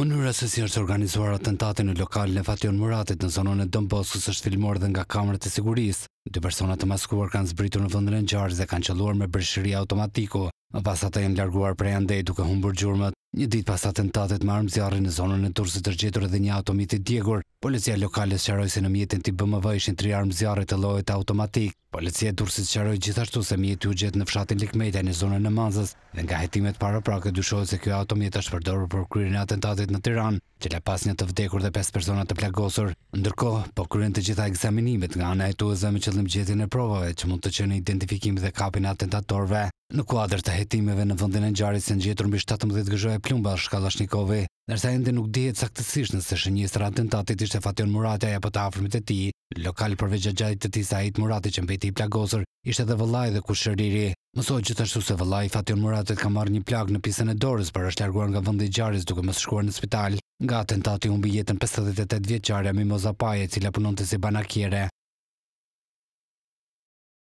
Mënyra se si është organizuar atentati në lokalin e Fatjon Muratit në zonën e Don Boskos është filmuar dhe nga kamerat e sigurisë. Dy persona të maskuar kanë zbritur në vendin e ngjarjes dhe kanë qelluar me brishëri automatiku. Pas ata janë larguar prej andej duke humbur gjurmët. Një ditë pas atentatit me armë zjarri në zonën e Tursit të zgjetur edhe një automjet i djegur Policia lokale sqaroi se në mjetin tip BMW ishin tri armë zjarre të llojit automatik. Policia Durrësit sqaroi gjithashtu se mjeti u gjet në fshatin Likmeta në zonën e Manzës dhe nga hetimet paraprake dyshohet se ky automjet është përdorur për kryerjen e atentatit në Tiranë, që la pas një të vdekur dhe pesë persona të plagosur. Ndërkohë, po kryhen të gjitha ekzaminimet nga ana e hetuesve me qëllim gjetjen e provave që mund të qenë identifikim dhe kapin e atentatorëve. Në kuadër të hetimeve në vendin e ngjarjes janë gjetur mbi 17 gëzhoje plumbash Kalashnikovi nërsa ende nuk dihet saktësisht nëse shënjestra atentatit ishte Fatjon Murati apo të afërmit e tij. Lokal përveç veç gjajit të tij Said Murati që mbeti i plagosur, ishte edhe vëllai dhe kushëriri. Mësohet gjithashtu se vëllai Fatjon Muratit ka marrë një plagë në pjesën e dorës për është larguar nga vendi i gjarrit duke mos shkuar në spital. Nga atentati humbi jetën 58 vjeçare Mimoza Paje, e cila punonte si banakiere.